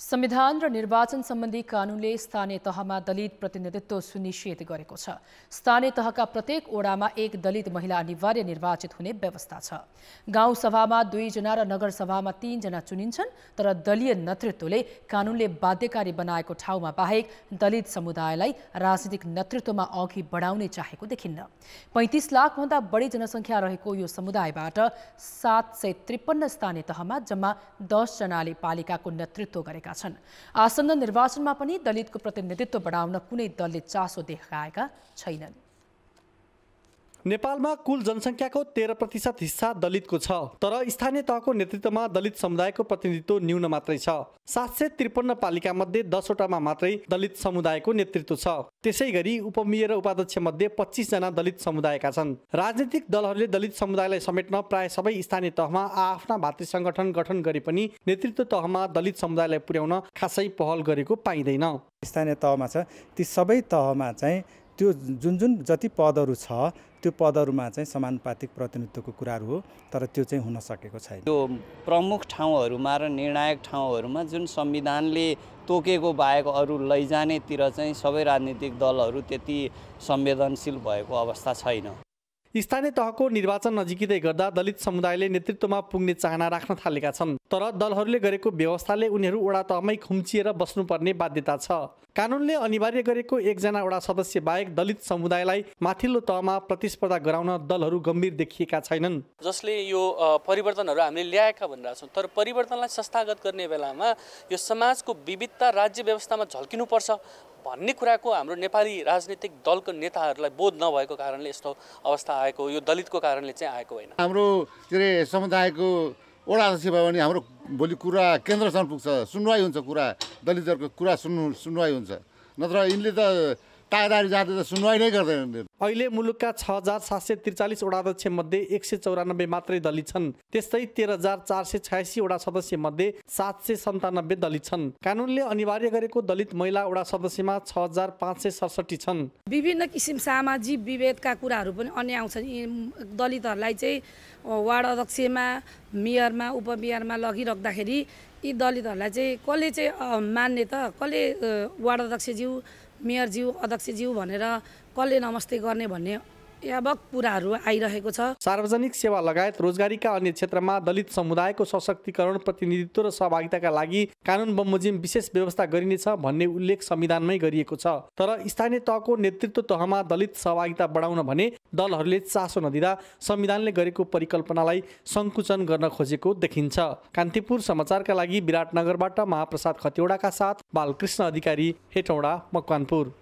संविधान र निर्वाचन सम्बन्धी कानूनले स्थानीय तहमा दलित प्रतिनिधित्व सुनिश्चित गरेको छ स्थानीय तहका प्रत्येक ओडामा एक दलित महिला अनिवार्य निर्वाचित हुने व्यवस्था छ गाउँसभामा दुईजना र नगरसभामा तीनजना चुनिन्छन् तर दलीय नेतृत्वले कानूनले बाध्यकारी बनाएको ठाउँमा बाहेक दलित समुदायलाई राजनीतिक नेतृत्वमा अघि बढाउने चाहेको देखिन्न पैँतिस लाखभन्दा बढी जनसङ्ख्या रहेको यो समुदायबाट सात सय त्रिपन्न स्थानीय तहमा जम्मा दसजनाले पालिकाको नेतृत्व गरेका गरेका छन् आसन्न निर्वाचनमा पनि दलितको प्रतिनिधित्व बढाउन कुनै दलले चासो देखाएका छैनन् नेपालमा कुल जनसङ्ख्याको तेह्र प्रतिशत हिस्सा दलितको छ तर स्थानीय तहको नेतृत्वमा दलित समुदायको प्रतिनिधित्व न्यून मात्रै छ सात सय त्रिपन्न पालिकामध्ये दसवटामा मात्रै दलित समुदायको नेतृत्व छ त्यसै गरी उपमेयर र उपाध्यक्ष मध्ये पच्चिसजना दलित समुदायका छन् राजनीतिक दलहरूले दलित समुदायलाई समेट्न प्राय सबै स्थानीय तहमा आआफ्ना भातृ सङ्गठन गठन गरे पनि नेतृत्व तहमा दलित समुदायलाई पुर्याउन खासै पहल गरेको पाइँदैन स्थानीय तहमा छ ती सबै तहमा चाहिँ त्यो जुन जुन जति पदहरू छ त्यो पदहरूमा चाहिँ समानुपातिक प्रतिनिधित्वको कुराहरू हो तर त्यो चाहिँ हुन सकेको छैन त्यो प्रमुख ठाउँहरूमा र निर्णायक ठाउँहरूमा जुन संविधानले तोकेको बाहेक अरू लैजानेतिर चाहिँ सबै राजनीतिक दलहरू त्यति संवेदनशील भएको अवस्था छैन स्थानीय तहको निर्वाचन नजिकिँदै गर्दा दलित समुदायले नेतृत्वमा पुग्ने चाहना राख्न थालेका छन् तर दलहरूले गरेको व्यवस्थाले उनीहरू वडा तहमै खुम्चिएर बस्नुपर्ने बाध्यता छ कानुनले अनिवार्य गरेको एकजना वडा सदस्य बाहेक दलित समुदायलाई माथिल्लो तहमा प्रतिस्पर्धा गराउन दलहरू गम्भीर देखिएका छैनन् जसले यो परिवर्तनहरू हामीले ल्याएका छौँ तर परिवर्तनलाई संस्थागत गर्ने बेलामा यो समाजको विविधता राज्य व्यवस्थामा झल्किनुपर्छ भन्ने कुराको हाम्रो नेपाली राजनीतिक दलको नेताहरूलाई बोध नभएको कारणले यस्तो अवस्था आएको यो दलितको कारणले चाहिँ आएको होइन हाम्रो के अरे समुदायको वडा अध्यक्ष भयो भने हाम्रो भोलि कुरा केन्द्रसम्म पुग्छ सुनवाई हुन्छ कुरा दलितहरूको कुरा सुन्नु सुनवाई हुन्छ नत्र यिनले त तागदारी जाँदा त सुनवाई नै गर्दैनन् अहिले मुलुकका छ हजार सात सय त्रिचालिसवटा मध्ये एक सय चौरानब्बे मात्रै दलित छन् त्यस्तै तेह्र हजार चार सय छयासीवटा मध्ये सात सय सन्तानब्बे दलित छन् कानुनले अनिवार्य गरेको दलित महिला वडा सदस्यमा छ हजार पाँच सय सडसठी छन् विभिन्न किसिम सामाजिक विभेदका कुराहरू पनि अन्य आउँछन् दलितहरूलाई चाहिँ वार्ड अध्यक्षमा मेयरमा उपमेयरमा लगिराख्दाखेरि यी दलितहरूलाई चाहिँ कसले चाहिँ मान्ने त कसले वार्ड अध्यक्षज्यू मेयरज्यू अध्यक्षज्यू भनेर कसले नमस्ते गर्ने भन्ने यावक कुराहरू आइरहेको छ सार्वजनिक सेवा लगायत रोजगारीका अन्य क्षेत्रमा दलित समुदायको सशक्तिकरण प्रतिनिधित्व र सहभागिताका लागि कानुन बमोजिम विशेष व्यवस्था गरिनेछ भन्ने उल्लेख संविधानमै गरिएको छ तर स्थानीय तहको नेतृत्व तहमा दलित सहभागिता बढाउन भने दलहरूले चासो नदिँदा संविधानले गरेको परिकल्पनालाई सङ्कुचन गर्न खोजेको देखिन्छ कान्तिपुर समाचारका लागि विराटनगरबाट महाप्रसाद खतिवडाका साथ बालकृष्ण अधिकारी हेटौँडा मकवानपुर